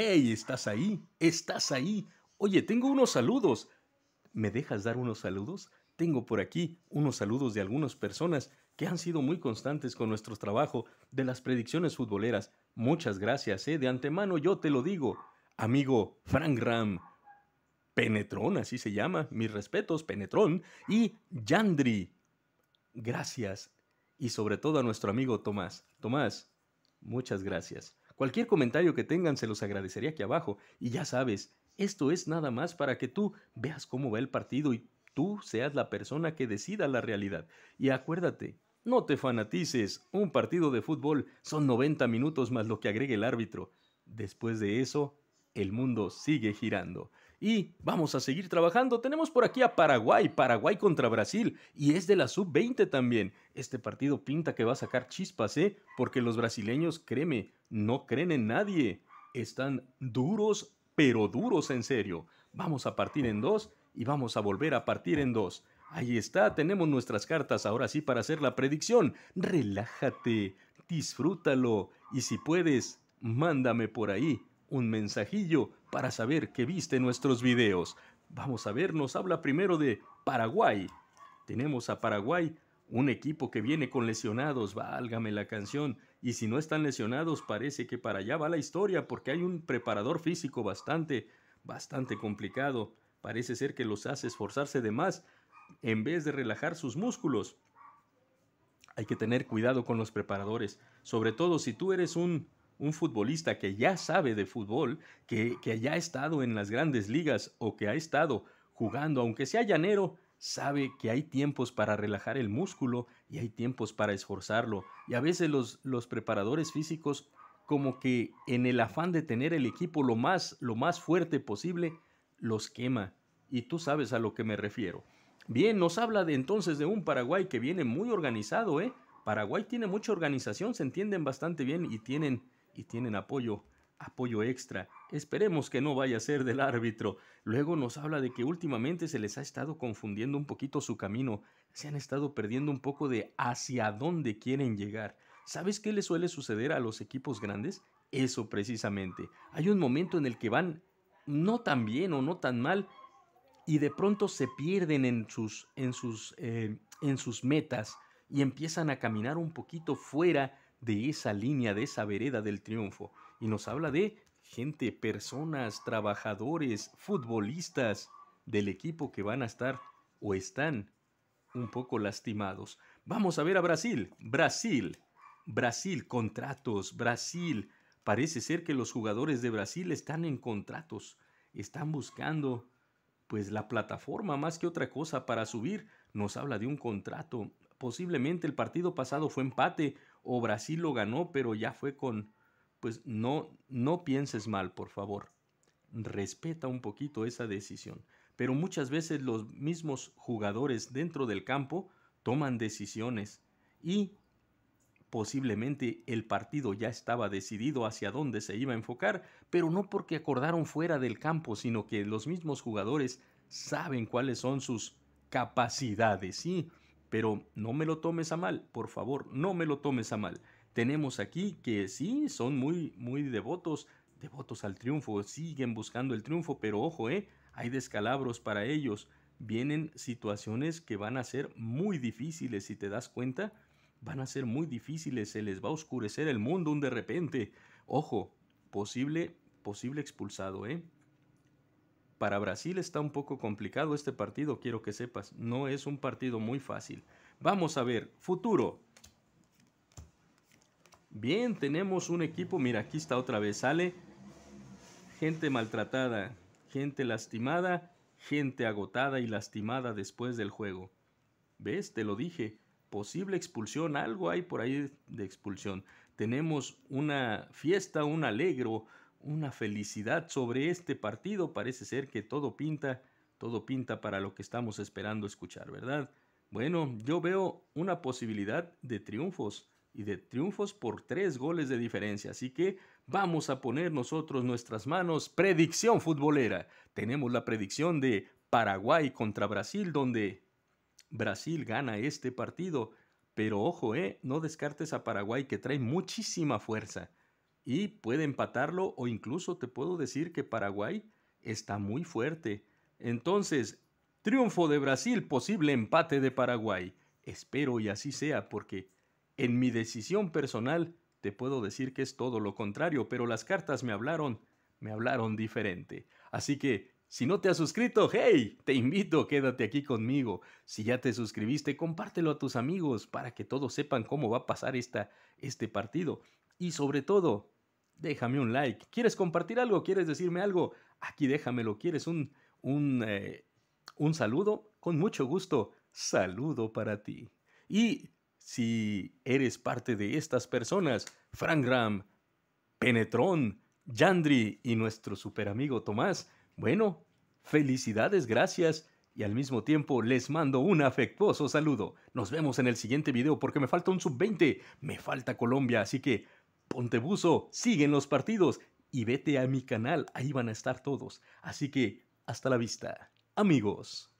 Hey, estás ahí, estás ahí. Oye, tengo unos saludos. ¿Me dejas dar unos saludos? Tengo por aquí unos saludos de algunas personas que han sido muy constantes con nuestro trabajo de las predicciones futboleras. Muchas gracias, ¿eh? de antemano yo te lo digo. Amigo Frank Ram, Penetrón, así se llama, mis respetos, Penetrón, y Yandri. Gracias. Y sobre todo a nuestro amigo Tomás. Tomás, muchas gracias. Cualquier comentario que tengan se los agradecería aquí abajo. Y ya sabes, esto es nada más para que tú veas cómo va el partido y tú seas la persona que decida la realidad. Y acuérdate, no te fanatices, un partido de fútbol son 90 minutos más lo que agregue el árbitro. Después de eso, el mundo sigue girando. Y vamos a seguir trabajando. Tenemos por aquí a Paraguay, Paraguay contra Brasil. Y es de la sub-20 también. Este partido pinta que va a sacar chispas, ¿eh? Porque los brasileños, créeme, no creen en nadie. Están duros, pero duros en serio. Vamos a partir en dos y vamos a volver a partir en dos. Ahí está, tenemos nuestras cartas ahora sí para hacer la predicción. Relájate, disfrútalo y si puedes, mándame por ahí un mensajillo para saber que viste nuestros videos. Vamos a ver, nos habla primero de Paraguay. Tenemos a Paraguay, un equipo que viene con lesionados, válgame la canción. Y si no están lesionados, parece que para allá va la historia, porque hay un preparador físico bastante, bastante complicado. Parece ser que los hace esforzarse de más en vez de relajar sus músculos. Hay que tener cuidado con los preparadores, sobre todo si tú eres un un futbolista que ya sabe de fútbol, que, que ya ha estado en las grandes ligas o que ha estado jugando, aunque sea llanero, sabe que hay tiempos para relajar el músculo y hay tiempos para esforzarlo. Y a veces los, los preparadores físicos, como que en el afán de tener el equipo lo más, lo más fuerte posible, los quema. Y tú sabes a lo que me refiero. Bien, nos habla de entonces de un Paraguay que viene muy organizado, ¿eh? Paraguay tiene mucha organización, se entienden bastante bien y tienen y tienen apoyo, apoyo extra. Esperemos que no vaya a ser del árbitro. Luego nos habla de que últimamente se les ha estado confundiendo un poquito su camino, se han estado perdiendo un poco de hacia dónde quieren llegar. ¿Sabes qué le suele suceder a los equipos grandes? Eso precisamente. Hay un momento en el que van no tan bien o no tan mal y de pronto se pierden en sus, en sus, eh, en sus metas y empiezan a caminar un poquito fuera de esa línea, de esa vereda del triunfo. Y nos habla de gente, personas, trabajadores, futbolistas del equipo que van a estar o están un poco lastimados. Vamos a ver a Brasil. Brasil. Brasil, contratos. Brasil. Parece ser que los jugadores de Brasil están en contratos. Están buscando pues la plataforma más que otra cosa para subir. Nos habla de un contrato. Posiblemente el partido pasado fue empate o Brasil lo ganó, pero ya fue con, pues no, no pienses mal, por favor. Respeta un poquito esa decisión. Pero muchas veces los mismos jugadores dentro del campo toman decisiones y posiblemente el partido ya estaba decidido hacia dónde se iba a enfocar, pero no porque acordaron fuera del campo, sino que los mismos jugadores saben cuáles son sus capacidades. Sí, pero no me lo tomes a mal, por favor, no me lo tomes a mal. Tenemos aquí que sí, son muy, muy devotos, devotos al triunfo, siguen buscando el triunfo, pero ojo, eh, hay descalabros para ellos. Vienen situaciones que van a ser muy difíciles, si te das cuenta, van a ser muy difíciles, se les va a oscurecer el mundo un de repente. Ojo, posible, posible expulsado, ¿eh? Para Brasil está un poco complicado este partido, quiero que sepas. No es un partido muy fácil. Vamos a ver, futuro. Bien, tenemos un equipo. Mira, aquí está otra vez. Sale gente maltratada, gente lastimada, gente agotada y lastimada después del juego. ¿Ves? Te lo dije. Posible expulsión, algo hay por ahí de expulsión. Tenemos una fiesta, un alegro, una felicidad sobre este partido. Parece ser que todo pinta, todo pinta para lo que estamos esperando escuchar, ¿verdad? Bueno, yo veo una posibilidad de triunfos y de triunfos por tres goles de diferencia. Así que vamos a poner nosotros nuestras manos. Predicción futbolera. Tenemos la predicción de Paraguay contra Brasil, donde Brasil gana este partido. Pero ojo, eh, no descartes a Paraguay que trae muchísima fuerza y puede empatarlo o incluso te puedo decir que Paraguay está muy fuerte. Entonces, triunfo de Brasil, posible empate de Paraguay. Espero y así sea porque en mi decisión personal te puedo decir que es todo lo contrario, pero las cartas me hablaron, me hablaron diferente. Así que, si no te has suscrito, hey, te invito, quédate aquí conmigo. Si ya te suscribiste, compártelo a tus amigos para que todos sepan cómo va a pasar esta, este partido. Y sobre todo, déjame un like. ¿Quieres compartir algo? ¿Quieres decirme algo? Aquí déjamelo. ¿Quieres un, un, eh, un saludo? Con mucho gusto, saludo para ti. Y si eres parte de estas personas, Frankram, Penetrón, Yandri y nuestro super amigo Tomás, bueno, felicidades, gracias. Y al mismo tiempo les mando un afectuoso saludo. Nos vemos en el siguiente video porque me falta un sub-20, me falta Colombia, así que Pontebuso, siguen los partidos y vete a mi canal, ahí van a estar todos. Así que hasta la vista, amigos.